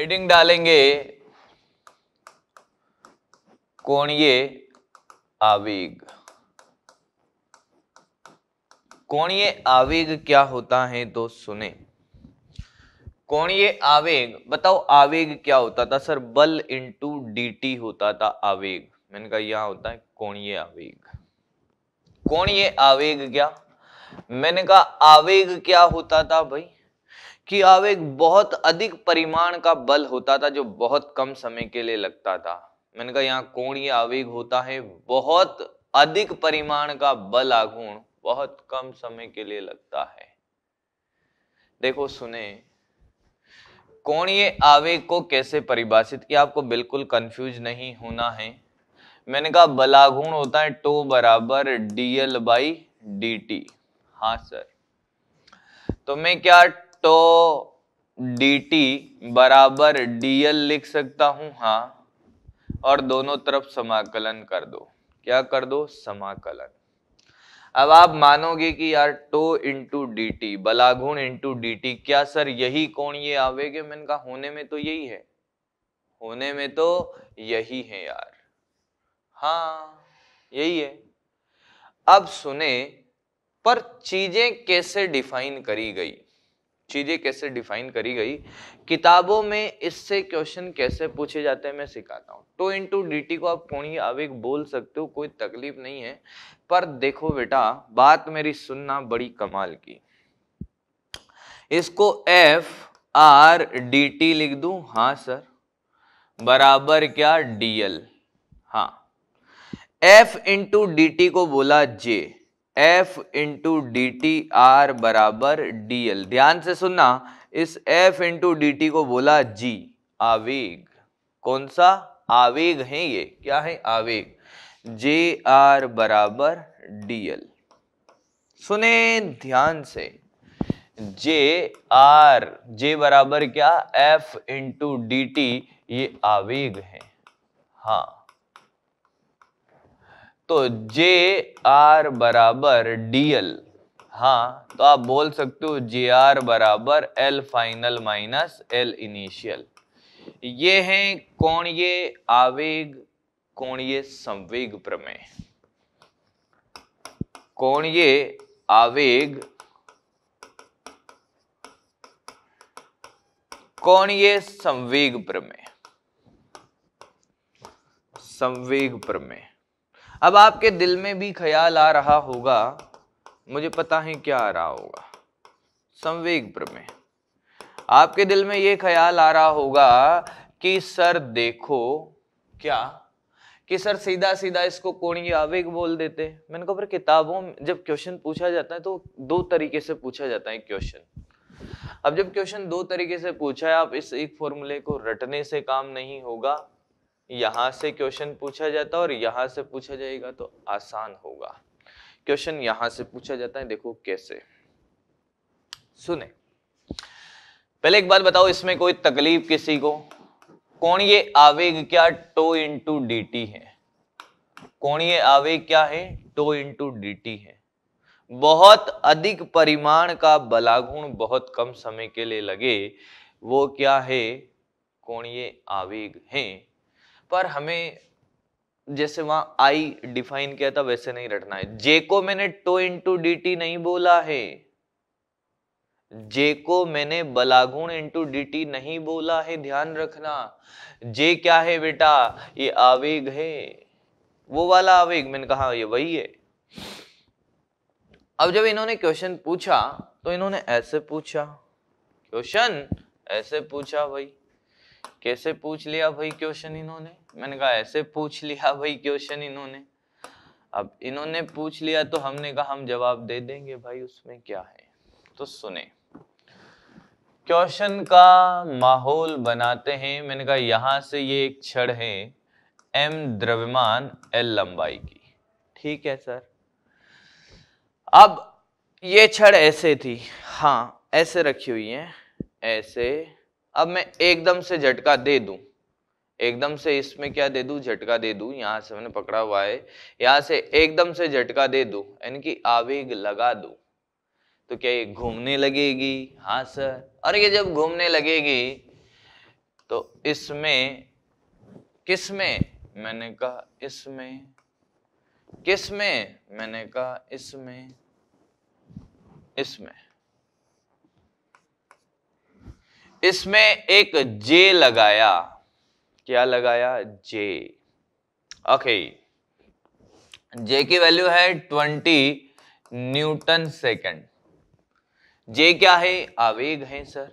Heading डालेंगे कोणीय आवेग कोणीय आवेग क्या होता है तो सुने कोणीय आवेग बताओ आवेग क्या होता था सर बल इंटू डी होता था आवेग मैंने कहा यह होता है कोणीय आवेग कोणीय आवेग क्या मैंने कहा आवेग क्या होता था भाई कि आवेग बहुत अधिक परिमाण का बल होता था जो बहुत कम समय के लिए लगता था मैंने कहा यहाँ कोणीय आवेग होता है बहुत अधिक परिमाण का बल आघूर्ण बहुत कम समय के लिए लगता है देखो सुने कोणीय आवेग को कैसे परिभाषित किया आपको बिल्कुल कंफ्यूज नहीं होना है मैंने कहा बलाघूर्ण होता है टो बराबर डीएल बाई डी टी हाँ सर तो मैं क्या तो डी टी बराबर डी एल लिख सकता हूं हाँ और दोनों तरफ समाकलन कर दो क्या कर दो समाकलन अब आप मानोगे कि यार टो इंटू डी टी बलाघुण इंटू डी टी क्या सर यही कोण ये आवेगे मैंने कहा होने में तो यही है होने में तो यही है यार हाँ यही है अब सुने पर चीजें कैसे डिफाइन करी गई चीज़ें कैसे डिफाइन करी गई किताबों में इससे क्वेश्चन कैसे पूछे जाते हैं मैं सिखाता हूँ टू इंटू डी को आप कोणी आवेग बोल सकते हो कोई तकलीफ नहीं है पर देखो बेटा बात मेरी सुनना बड़ी कमाल की इसको एफ आर डी टी लिख दू हाँ सर बराबर क्या डी एल हाँ एफ इंटू डी टी को बोला J F into D T R बराबर डी एल ध्यान से सुनना इस एफ इंटू डी टी को बोला जी आवेग कौन सा आवेग है ये क्या है आवेग जे आर बराबर डी एल सुने ध्यान से जे आर जे बराबर क्या एफ इंटू डी टी ये आवेग है हाँ तो जे आर बराबर डी एल हाँ तो आप बोल सकते हो जे आर बराबर L final minus L initial ये हैं कोणीय आवेग कोणीय संवेग प्रमेय कोणीय आवेग कोणीय संवेग प्रमेय संवेग प्रमेय अब आपके दिल में भी ख्याल आ रहा होगा मुझे पता है क्या आ रहा होगा संवेग प्रमेय आपके दिल में ये ख्याल आ रहा होगा कि सर देखो क्या कि सर सीधा सीधा इसको कोणीय आवेग बोल देते मैंने कहा पर किताबों में जब क्वेश्चन पूछा जाता है तो दो तरीके से पूछा जाता है क्वेश्चन अब जब क्वेश्चन दो तरीके से पूछा है आप इस एक फॉर्मूले को रटने से काम नहीं होगा यहां से क्वेश्चन पूछा जाता है और यहां से पूछा जाएगा तो आसान होगा क्वेश्चन यहां से पूछा जाता है देखो कैसे सुने पहले एक बात बताओ इसमें कोई तकलीफ किसी को कौन ये आवेग क्या टो इंटू डी टी है कौन ये आवेग क्या है टो इंटू डी टी है बहुत अधिक परिमाण का बलागुण बहुत कम समय के लिए लगे वो क्या है कौन ये आवेग है पर हमें जैसे वहां आई डिफाइन किया था वैसे नहीं रटना है जे को मैंने टो इंटू डी टी नहीं बोला है जे को मैंने बलागुण इंटू डी टी नहीं बोला है ध्यान रखना जे क्या है बेटा ये आवेग है वो वाला आवेग मैंने कहा ये वही है अब जब इन्होंने क्वेश्चन पूछा तो इन्होंने ऐसे पूछा क्वेश्चन ऐसे पूछा भाई कैसे पूछ लिया भाई क्वेश्चन इन्होंने मैंने कहा ऐसे पूछ लिया भाई क्वेश्चन इन्होंने अब इन्होंने पूछ लिया तो हमने कहा हम जवाब दे देंगे भाई उसमें क्या है तो सुने क्वेश्चन का माहौल बनाते हैं मैंने कहा यहां से ये एक छड़ है एम द्रव्यमान एल लंबाई की ठीक है सर अब ये छड़ ऐसे थी हाँ ऐसे रखी हुई है ऐसे अब मैं एकदम से झटका दे दूं एकदम से इसमें क्या दे दू झटका दे दू यहां से मैंने पकड़ा हुआ है यहां से एकदम से झटका दे दू यानी कि आवेग लगा दू तो क्या ये घूमने लगेगी हाँ सर और ये जब घूमने लगेगी तो इसमें किस में मैंने कहा इसमें किस में मैंने कहा इसमें इसमें इसमें एक जे लगाया क्या लगाया जे ओके जे की वैल्यू है ट्वेंटी न्यूटन सेकंड जे क्या है आवेग है सर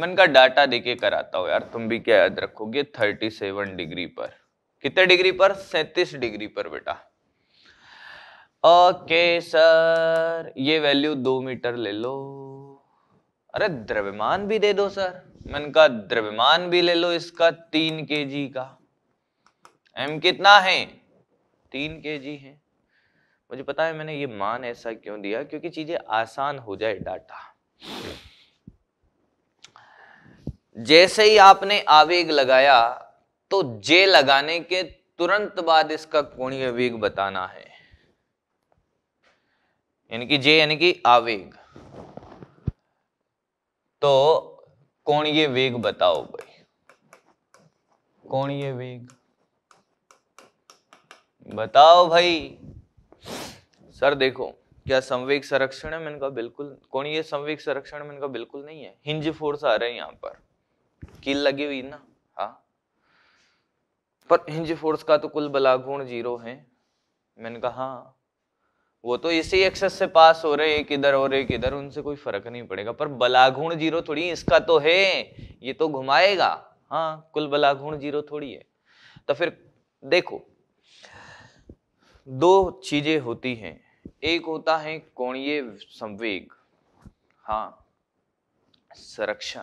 मन का डाटा देके कराता हूं यार तुम भी क्या याद रखोगे 37 डिग्री पर कितने डिग्री पर 37 डिग्री पर बेटा ओके सर ये वैल्यू दो मीटर ले लो अरे द्रव्यमान भी दे दो सर मैंने कहा द्रव्यमान भी ले लो इसका तीन के जी का एम कितना है तीन के जी है मुझे पता है मैंने ये मान ऐसा क्यों दिया क्योंकि चीजें आसान हो जाए डाटा जैसे ही आपने आवेग लगाया तो जे लगाने के तुरंत बाद इसका कोणीय वेग बताना है यानी कि जे यानी कि आवेग तो कौन ये वेग बताओ भाई ये वेग बताओ भाई सर देखो क्या संवेग संरक्षण है मैंने कहा बिल्कुल कौन ये संवेग संरक्षण मैंने कहा बिल्कुल नहीं है हिंज फोर्स आ रहा है यहाँ पर कील लगी हुई ना हाँ पर हिंज फोर्स का तो कुल बलागुण जीरो है मैंने कहा हाँ वो तो इसी एक्सेस से पास हो रहे एक इधर हो रहे किधर उनसे कोई फर्क नहीं पड़ेगा पर बलाघूर्ण जीरो थोड़ी इसका तो है ये तो घुमाएगा हाँ कुल बलाघूर्ण जीरो थोड़ी है तो फिर देखो दो चीजें होती हैं एक होता है कोणीय संवेग हाँ संरक्षण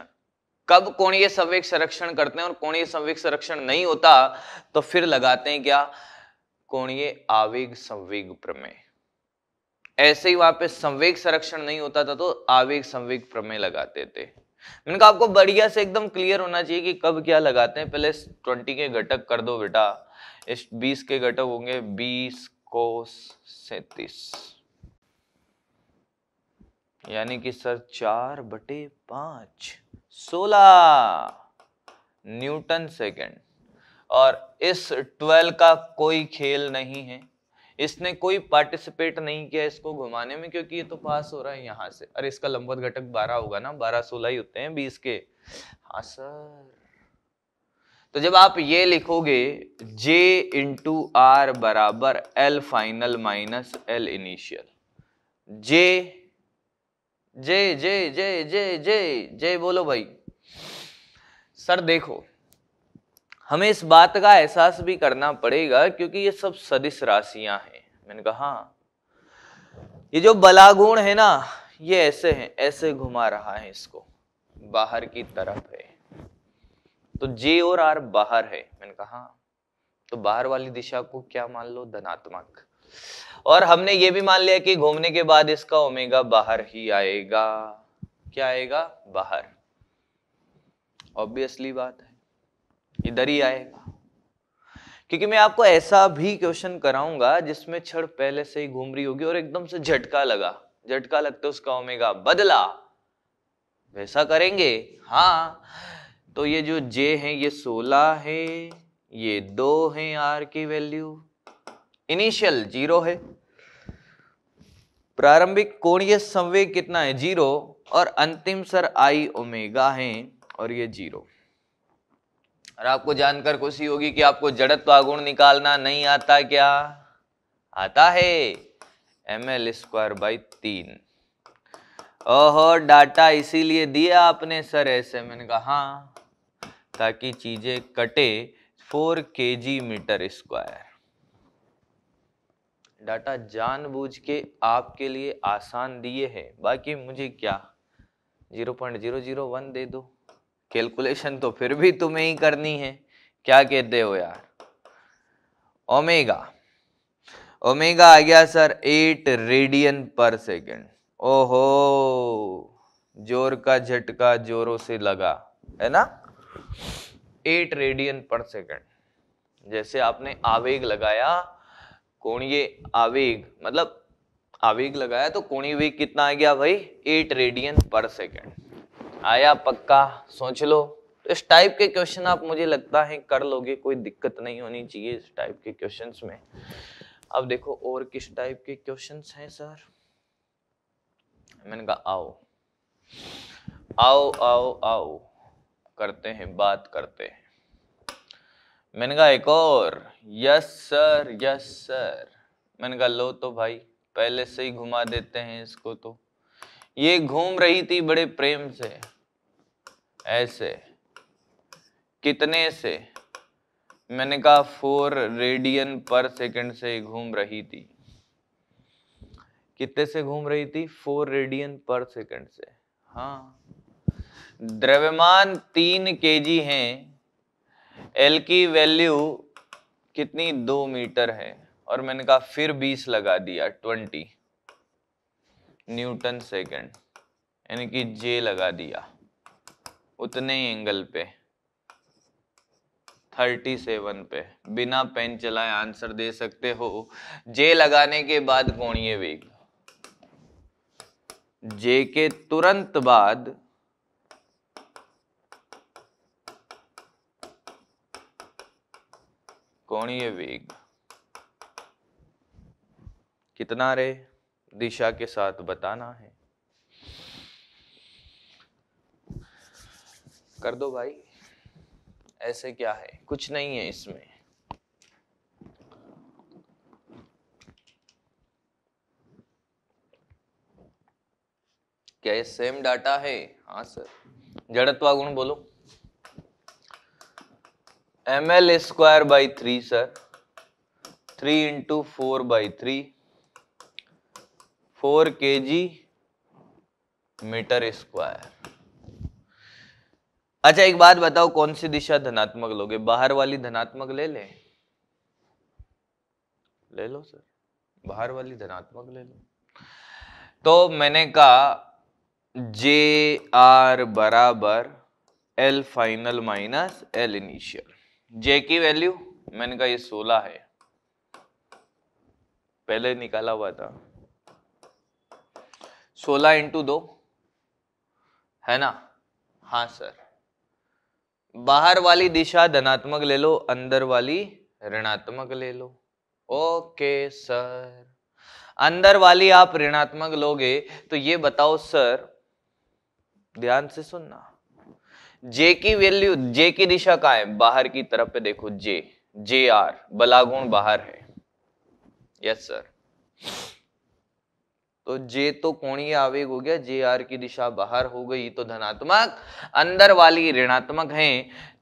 कब कोणीय संवेग संरक्षण करते हैं और कोणीय संवेग संरक्षण नहीं होता तो फिर लगाते हैं क्या कोणीय आवेग संवेग प्रमेय ऐसे ही वहां पे संवेग संरक्षण नहीं होता था तो आवेग संवेग प्रमेय लगाते थे मैंने कहा आपको बढ़िया से एकदम क्लियर होना चाहिए कि कब क्या लगाते हैं पहले ट्वेंटी के घटक कर दो बेटा इस बीस के घटक होंगे बीस को सैतीस यानी कि सर चार बटे पांच सोलह न्यूटन सेकेंड और इस ट्वेल्व का कोई खेल नहीं है इसने कोई पार्टिसिपेट नहीं किया इसको घुमाने में क्योंकि ये तो पास हो रहा है यहाँ से अरे इसका लंबत घटक बारह होगा ना बारह सोलह ही होते हैं बीस के हाँ सर तो जब आप ये लिखोगे जे इंटू आर बराबर L final minus L initial J J J J J J J बोलो भाई सर देखो हमें इस बात का एहसास भी करना पड़ेगा क्योंकि ये सब सदिश राशियां हैं मैंने कहा हाँ ये जो बलागुण है ना ये ऐसे हैं ऐसे घुमा रहा है इसको बाहर की तरफ है तो जे और आर बाहर है मैंने कहा हाँ। तो बाहर वाली दिशा को क्या मान लो धनात्मक और हमने ये भी मान लिया कि घूमने के बाद इसका ओमेगा बाहर ही आएगा क्या आएगा बाहर ऑब्वियसली बात है इधर ही आएगा क्योंकि मैं आपको ऐसा भी क्वेश्चन कराऊंगा जिसमें छड़ पहले से ही घूम रही होगी और एकदम से झटका लगा झटका लगते उसका ओमेगा बदला वैसा करेंगे हाँ तो ये जो जे है ये सोलह है ये दो है आर की वैल्यू इनिशियल जीरो है प्रारंभिक कोणीय संवेग कितना है जीरो और अंतिम सर आई ओमेगा है और ये जीरो और आपको जानकर खुशी होगी कि आपको जड़त्व आगुण निकालना नहीं आता क्या आता है एम एल स्क्वायर बाई तीन ओहो डाटा इसीलिए दिया आपने सर ऐसे मैंने कहा हाँ ताकि चीजें कटे four K G metre square data जानबूझ के आपके लिए आसान दिए हैं बाकी मुझे क्या zero point zero zero one दे दो कैलकुलेशन तो फिर भी तुम्हें ही करनी है क्या कहते हो यार ओमेगा ओमेगा आ गया sir eight radian per second ओहो जोर का झटका जोरों से लगा है ना एट रेडियन पर सेकेंड जैसे आपने आवेग लगाया कोणीय आवेग मतलब आवेग लगाया तो कोणीय वेग कितना आ गया भाई एट रेडियन पर सेकेंड आया पक्का सोच लो तो इस टाइप के क्वेश्चन आप मुझे लगता है कर लोगे कोई दिक्कत नहीं होनी चाहिए इस टाइप के क्वेश्चंस में अब देखो और किस टाइप के क्वेश्चंस हैं सर मैंने कहा आओ आओ आओ आओ करते हैं बात करते हैं मैंने कहा एक और यस सर यस सर मैंने कहा लो तो भाई पहले से ही घुमा देते हैं इसको तो ये घूम रही थी बड़े प्रेम से ऐसे कितने से मैंने कहा फोर रेडियन पर सेकंड से घूम रही थी कितने से घूम रही थी फोर रेडियन पर सेकंड से हाँ द्रव्यमान तीन के जी हैं एल की वैल्यू कितनी दो मीटर है और मैंने कहा फिर बीस लगा दिया ट्वेंटी न्यूटन सेकंड यानी कि जे लगा दिया उतने ही एंगल पे 37 पे बिना पेन चलाए आंसर दे सकते हो जे लगाने के बाद कोणीय वेग जे के तुरंत बाद कोणीय वेग कितना रे दिशा के साथ बताना है कर दो भाई ऐसे क्या है कुछ नहीं है इसमें क्या ये सेम डाटा है हाँ सर जड़त्वा गुण बोलो M L square by three sir three into four by three four K G metre square अच्छा एक बात बताओ कौन सी दिशा धनात्मक लोगे बाहर वाली धनात्मक ले ले ले लो सर बाहर वाली धनात्मक ले लो तो मैंने कहा जे आर बराबर L final minus L initial J की वैल्यू मैंने कहा ये सोलह है पहले निकाला हुआ था सोलह इंटू दो है ना हाँ सर बाहर वाली दिशा धनात्मक ले लो अंदर वाली ऋणात्मक ले लो ओके सर अंदर वाली आप ऋणात्मक लोगे तो ये बताओ सर ध्यान से सुनना जे की वैल्यू जे की दिशा का है बाहर की तरफ पे देखो जे जे आर बलागुण बाहर है यस सर तो जे तो कोणीय आवेग हो गया जे आर की दिशा बाहर हो गई तो धनात्मक अंदर वाली ऋणात्मक है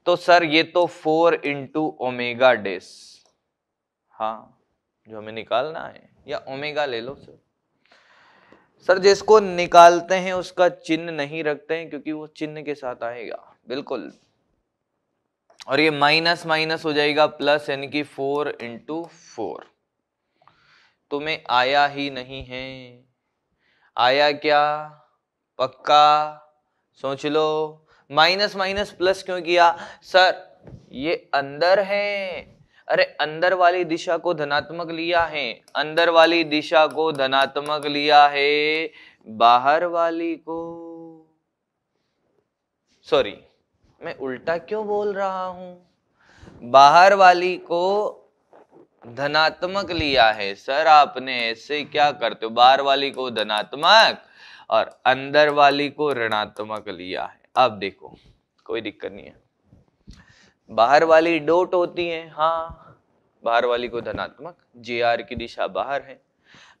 तो सर ये तो फोर इंटू ओमेगा डेस हाँ जो हमें निकालना है या ओमेगा ले लो सर सर जिसको निकालते हैं उसका चिन्ह नहीं रखते हैं क्योंकि वो चिन्ह के साथ आएगा बिल्कुल और ये माइनस माइनस हो जाएगा प्लस यानी कि फोर इंटू फोर तुम्हें आया ही नहीं है आया क्या पक्का सोच लो माइनस माइनस प्लस क्यों किया सर ये अंदर है अरे अंदर वाली दिशा को धनात्मक लिया है अंदर वाली दिशा को धनात्मक लिया है बाहर वाली को सॉरी मैं उल्टा क्यों बोल रहा हूं बाहर वाली को धनात्मक लिया है सर आपने ऐसे क्या करते हो बाहर वाली को धनात्मक और अंदर वाली को ऋणात्मक लिया है अब देखो कोई दिक्कत नहीं है बाहर वाली डोट होती है हाँ बाहर वाली को धनात्मक जे आर की दिशा बाहर है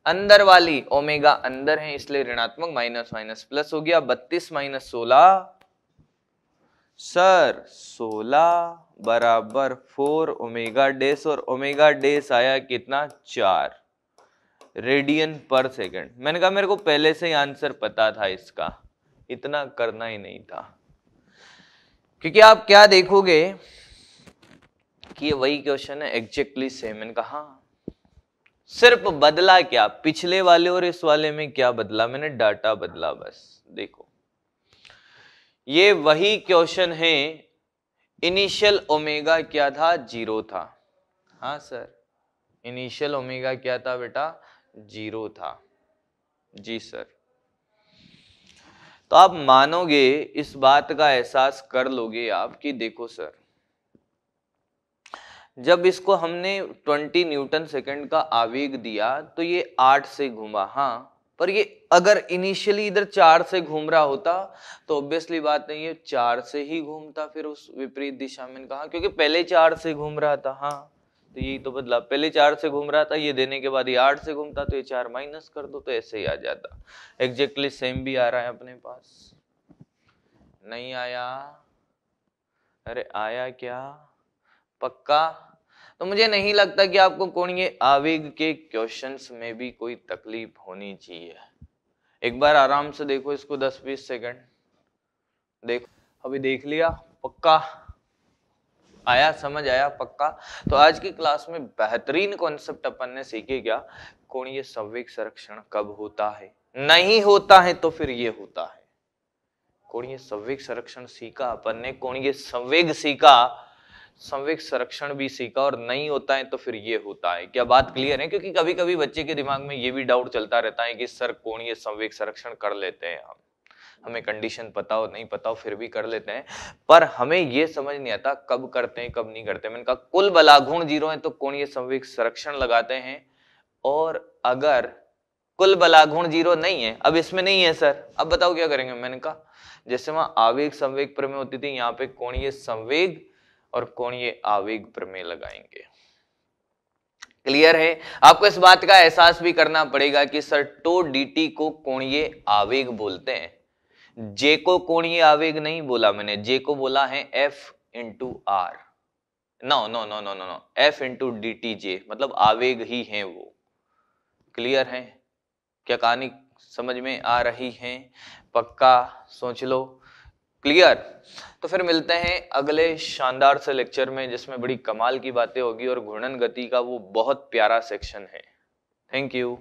अंदर वाली ओमेगा अंदर है इसलिए ऋणात्मक माइनस माइनस प्लस हो गया बत्तीस माइनस सोलह सर सोलह बराबर फोर ओमेगा डेस और ओमेगा डेस आया कितना चार रेडियन पर सेकंड मैंने कहा मेरे को पहले से ही आंसर पता था इसका इतना करना ही नहीं था क्योंकि आप क्या देखोगे कि ये वही क्वेश्चन है एग्जेक्टली सेम मैंने कहा हाँ। सिर्फ बदला क्या पिछले वाले और इस वाले में क्या बदला मैंने डाटा बदला बस देखो ये वही क्वेश्चन है इनिशियल ओमेगा क्या था जीरो था हाँ सर इनिशियल ओमेगा क्या था बेटा जीरो था जी सर तो आप मानोगे इस बात का एहसास कर लोगे आप कि देखो सर जब इसको हमने 20 न्यूटन सेकंड का आवेग दिया तो ये आठ से घुमा हाँ पर ये अगर इनिशियली इधर चार से घूम रहा होता तो ऑब्वियसली बात नहीं है चार से ही घूमता फिर उस विपरीत दिशा में कहा क्योंकि पहले चार से घूम रहा था हाँ तो यही तो बदला पहले चार से घूम रहा था ये देने के बाद ये आठ से घूमता तो ये चार माइनस कर दो तो ऐसे ही आ जाता एग्जैक्टली सेम भी आ रहा है अपने पास नहीं आया अरे आया क्या पक्का तो मुझे नहीं लगता कि आपको कोणीय आवेग के क्वेश्चंस में भी कोई तकलीफ होनी चाहिए एक बार आराम से देखो इसको 10-20 सेकंड देख अभी देख लिया पक्का आया समझ आया पक्का तो आज की क्लास में बेहतरीन कॉन्सेप्ट अपन ने सीखे क्या कोणीय संवेग संरक्षण कब होता है नहीं होता है तो फिर ये होता है कोणीय संवेग संरक्षण सीखा अपन ने कोणीय संवेग सीखा संवेक संरक्षण भी सीखा और नहीं होता है तो फिर ये होता है क्या बात क्लियर है क्योंकि कभी कभी बच्चे के दिमाग में ये भी डाउट चलता रहता है कि सर कोणीय संवेक संरक्षण कर लेते हैं हम हमें कंडीशन पता हो नहीं पता हो फिर भी कर लेते हैं पर हमें यह समझ नहीं आता कब करते हैं कब नहीं करते मैंने कहा कुल बलाघूर्ण जीरो है तो कोणीय संवेक संरक्षण लगाते हैं और अगर कुल बलाघूर्ण जीरो नहीं है अब इसमें नहीं है सर अब बताओ क्या करेंगे मैंने कहा जैसे वहां आवेग संवेग प्रमेय होती थी यहाँ पे कोणीय संवेग और कोणीय आवेग प्रमेय लगाएंगे क्लियर है आपको इस बात का एहसास भी करना पड़ेगा कि सर टो तो डीटी को कोणीय आवेग बोलते हैं जे को कोणीय आवेग नहीं बोला मैंने जे को बोला है F into R no no no no no no F into D T J मतलब आवेग ही है वो क्लियर है क्या कहानी समझ में आ रही है पक्का सोच लो क्लियर तो फिर मिलते हैं अगले शानदार से लेक्चर में जिसमें बड़ी कमाल की बातें होगी और घूर्णन गति का वो बहुत प्यारा सेक्शन है थैंक यू